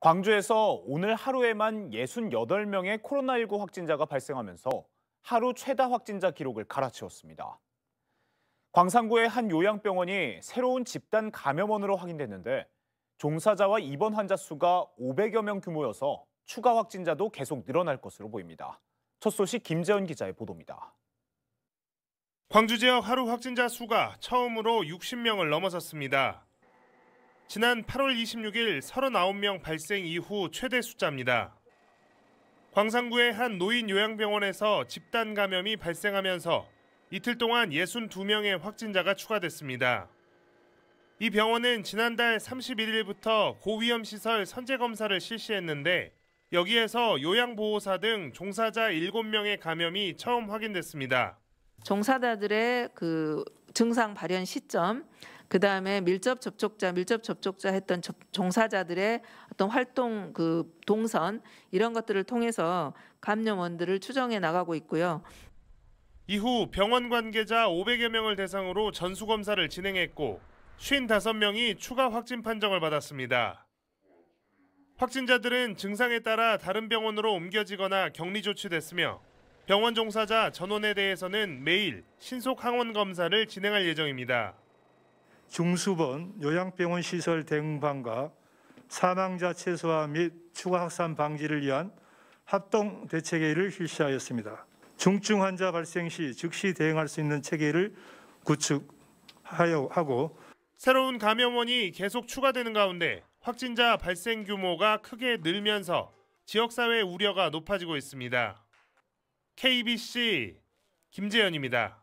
광주에서 오늘 하루에만 68명의 코로나19 확진자가 발생하면서 하루 최다 확진자 기록을 갈아치웠습니다. 광산구의 한 요양병원이 새로운 집단 감염원으로 확인됐는데 종사자와 입원 환자 수가 500여 명 규모여서 추가 확진자도 계속 늘어날 것으로 보입니다. 첫 소식 김재현 기자의 보도입니다. 광주 지역 하루 확진자 수가 처음으로 60명을 넘어섰습니다. 지난 8월 26일 39명 발생 이후 최대 숫자입니다. 광산구의 한 노인 요양병원에서 집단 감염이 발생하면서 이틀 동안 62명의 확진자가 추가됐습니다. 이 병원은 지난달 31일부터 고위험 시설 선제 검사를 실시했는데 여기에서 요양보호사 등 종사자 7명의 감염이 처음 확인됐습니다. 종사자들의 그 증상 발현 시점 그 다음에 밀접 접촉자, 밀접 접촉자 했던 접, 종사자들의 어떤 활동 그 동선 이런 것들을 통해서 감염원들을 추정해 나가고 있고요. 이후 병원 관계자 500여 명을 대상으로 전수 검사를 진행했고 55명이 추가 확진 판정을 받았습니다. 확진자들은 증상에 따라 다른 병원으로 옮겨지거나 격리 조치됐으며 병원 종사자 전원에 대해서는 매일 신속 항원 검사를 진행할 예정입니다. 중수본 요양병원 시설 대응방과 사망자 최소화 및 추가 확산 방지를 위한 합동 대책회의를 실시하였습니다. 중증 환자 발생 시 즉시 대응할 수 있는 체계를 구축하고 새로운 감염원이 계속 추가되는 가운데 확진자 발생 규모가 크게 늘면서 지역사회 우려가 높아지고 있습니다. KBC 김재현입니다.